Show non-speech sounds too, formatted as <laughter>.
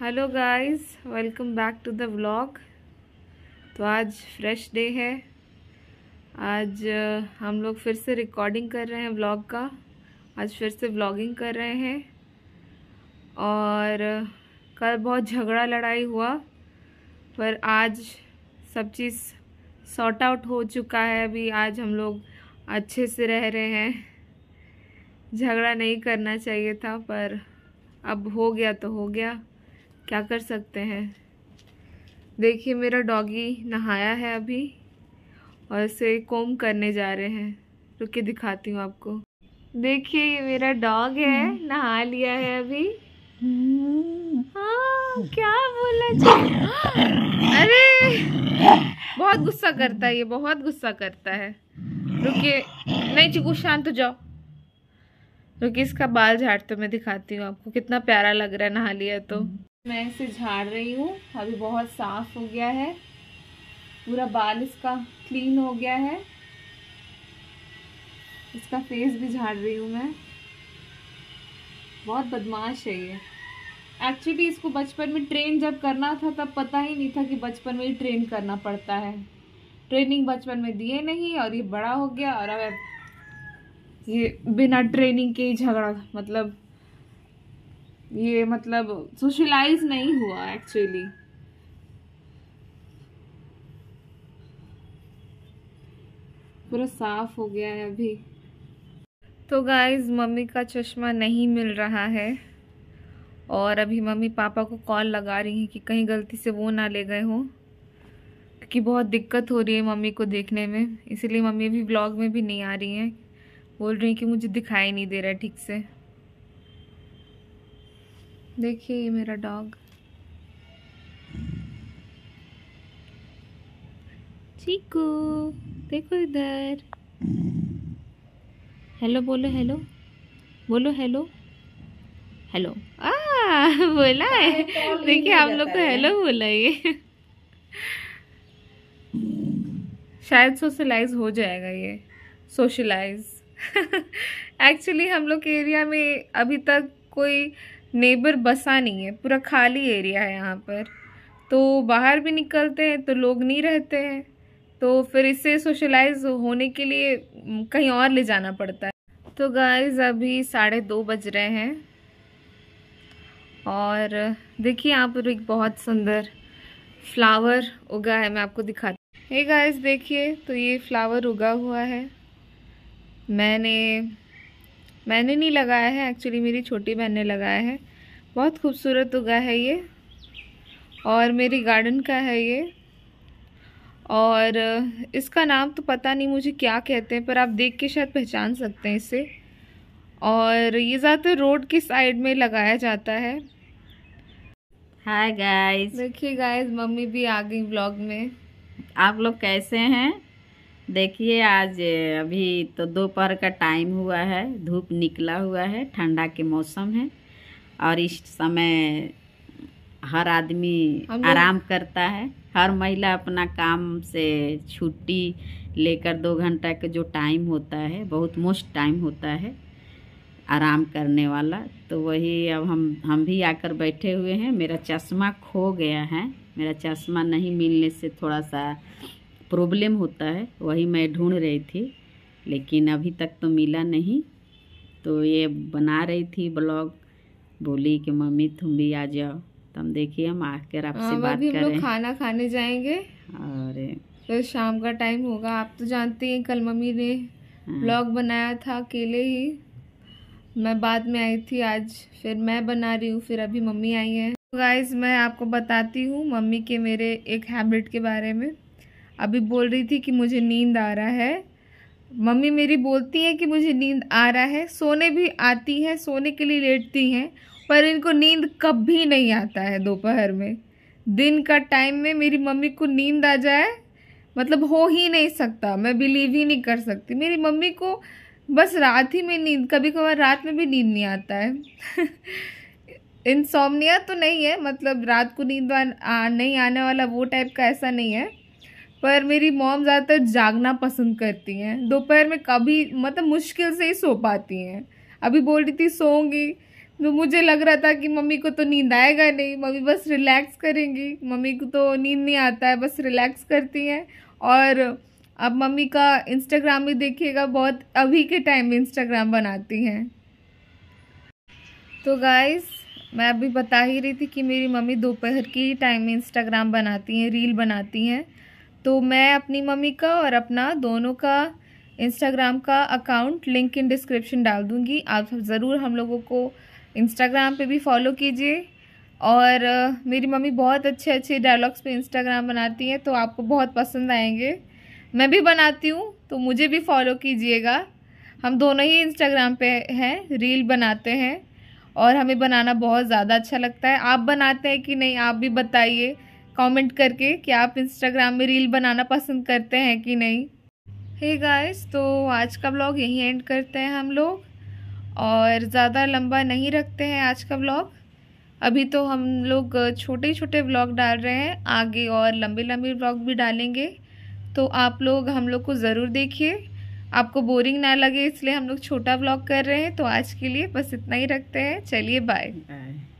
Hello guys welcome back to the vlog तो आज fresh day है आज uh, हम लोग फिर से रिकॉर्डिंग कर रहे हैं व्लॉग का आज फिर से व्लॉगिंग कर रहे हैं और uh, कल बहुत झगड़ा लड़ाई हुआ पर आज सब चीज़ सॉर्ट आउट हो चुका है अभी आज हम लोग अच्छे से रह रहे हैं झगड़ा नहीं करना चाहिए था पर अब हो गया तो हो गया क्या कर सकते हैं देखिए मेरा डॉगी नहाया है अभी और इसे कोम करने जा रहे हैं रुके दिखाती हूँ आपको देखिए ये मेरा डॉग है नहा लिया है अभी हाँ क्या बोला जी अरे बहुत गुस्सा करता है ये बहुत गुस्सा करता है रुकिए नहीं चिकू शांत तो जाओ रुकिए इसका बाल झाड़ तो मैं दिखाती हूँ आपको कितना प्यारा लग रहा है नहा लिया तो मैं इसे झाड़ रही हूँ अभी बहुत साफ़ हो गया है पूरा बाल इसका क्लीन हो गया है इसका फेस भी झाड़ रही हूँ मैं बहुत बदमाश है ये एक्चुअली इसको बचपन में ट्रेन जब करना था तब पता ही नहीं था कि बचपन में ही ट्रेन करना पड़ता है ट्रेनिंग बचपन में दिए नहीं और ये बड़ा हो गया और अब ये बिना ट्रेनिंग के ही झगड़ा मतलब ये मतलब सोशलाइज नहीं हुआ एक्चुअली पूरा साफ हो गया है अभी तो गाइज मम्मी का चश्मा नहीं मिल रहा है और अभी मम्मी पापा को कॉल लगा रही हैं कि कहीं गलती से वो ना ले गए हो क्योंकि बहुत दिक्कत हो रही है मम्मी को देखने में इसीलिए मम्मी अभी ब्लॉग में भी नहीं आ रही हैं बोल रही हैं कि मुझे दिखाई नहीं दे रहा ठीक से देखिए ये मेरा डॉग चीकू देखो इधर हेलो बोलो हेलो बोलो हेलो हेलो आ बोला है देखिए आप लोग को हेलो बोला ये शायद सोशलाइज हो जाएगा ये सोशलाइज एक्चुअली <laughs> हम लोग के एरिया में अभी तक कोई नेबर बसा नहीं है पूरा खाली एरिया है यहाँ पर तो बाहर भी निकलते हैं तो लोग नहीं रहते हैं तो फिर इसे सोशलाइज होने के लिए कहीं और ले जाना पड़ता है तो गाइज़ अभी साढ़े दो बज रहे हैं और देखिए यहाँ पर एक बहुत सुंदर फ्लावर उगा है मैं आपको दिखाती हूँ ये गाइज देखिए तो ये फ्लावर उगा हुआ है मैंने मैंने नहीं लगाया है एक्चुअली मेरी छोटी बहन ने लगाया है बहुत खूबसूरत उगा है ये और मेरी गार्डन का है ये और इसका नाम तो पता नहीं मुझे क्या कहते हैं पर आप देख के शायद पहचान सकते हैं इसे और ये ज़्यादातर रोड के साइड में लगाया जाता है हाय गाइस देखिए गाइस मम्मी भी आ गई ब्लॉग में आप लोग कैसे हैं देखिए आज अभी तो दोपहर का टाइम हुआ है धूप निकला हुआ है ठंडा के मौसम है और इस समय हर आदमी आराम करता है हर महिला अपना काम से छुट्टी लेकर दो घंटा का जो टाइम होता है बहुत मोस्ट टाइम होता है आराम करने वाला तो वही अब हम हम भी आकर बैठे हुए हैं मेरा चश्मा खो गया है मेरा चश्मा नहीं मिलने से थोड़ा सा प्रॉब्लम होता है वही मैं ढूंढ रही थी लेकिन अभी तक तो मिला नहीं तो ये बना रही थी ब्लॉग बोली कि मम्मी तुम भी आ जाओ तो हम देखिए हम आकर आपसे हाँ, बात करें खाना खाने जाएंगे और तो शाम का टाइम होगा आप तो जानते हैं कल मम्मी ने ब्लॉग हाँ। बनाया था अकेले ही मैं बाद में आई थी आज फिर मैं बना रही हूँ फिर अभी मम्मी आई है गाइस तो मैं आपको बताती हूँ मम्मी के मेरे एक हैबिट के बारे में अभी बोल रही थी कि मुझे नींद आ रहा है मम्मी मेरी बोलती है कि मुझे नींद आ रहा है सोने भी आती है सोने के लिए लेटती हैं पर इनको नींद कभी नहीं आता है दोपहर में दिन का टाइम में मेरी मम्मी को नींद आ जाए मतलब हो ही नहीं सकता मैं बिलीव ही नहीं कर सकती मेरी मम्मी को बस रात ही में नींद कभी कभार रात में भी नींद नहीं आता है इंसोमनिया <laughs> तो नहीं है मतलब रात को नींद आ, नहीं आने वाला वो टाइप का ऐसा नहीं है पर मेरी मॉम ज़्यादातर जागना पसंद करती हैं दोपहर में कभी मतलब मुश्किल से ही सो पाती हैं अभी बोल रही थी सोऊंगी तो मुझे लग रहा था कि मम्मी को तो नींद आएगा नहीं मम्मी बस रिलैक्स करेंगी मम्मी को तो नींद नहीं आता है बस रिलैक्स करती हैं और अब मम्मी का इंस्टाग्राम भी देखिएगा बहुत अभी के टाइम में इंस्टाग्राम बनाती हैं तो गाइस मैं अभी बता ही रही थी कि मेरी मम्मी दोपहर के ही टाइम में इंस्टाग्राम बनाती हैं रील बनाती हैं तो मैं अपनी मम्मी का और अपना दोनों का इंस्टाग्राम का अकाउंट लिंक इन डिस्क्रिप्शन डाल दूँगी आप ज़रूर हम लोगों को इंस्टाग्राम पे भी फॉलो कीजिए और मेरी मम्मी बहुत अच्छे अच्छे डायलॉग्स पे इंस्टाग्राम बनाती हैं तो आपको बहुत पसंद आएंगे मैं भी बनाती हूँ तो मुझे भी फॉलो कीजिएगा हम दोनों ही इंस्टाग्राम पे हैं रील बनाते हैं और हमें बनाना बहुत ज़्यादा अच्छा लगता है आप बनाते हैं कि नहीं आप भी बताइए कमेंट करके कि आप इंस्टाग्राम में रील बनाना पसंद करते हैं कि नहीं हे hey गाइस तो आज का ब्लॉग यहीं एंड करते हैं हम लोग और ज़्यादा लंबा नहीं रखते हैं आज का ब्लॉग अभी तो हम लोग छोटे छोटे ब्लॉग डाल रहे हैं आगे और लंबे लंबे ब्लॉग भी डालेंगे तो आप लोग हम लोग को ज़रूर देखिए आपको बोरिंग ना लगे इसलिए हम लोग छोटा ब्लॉग कर रहे हैं तो आज के लिए बस इतना ही रखते हैं चलिए बाय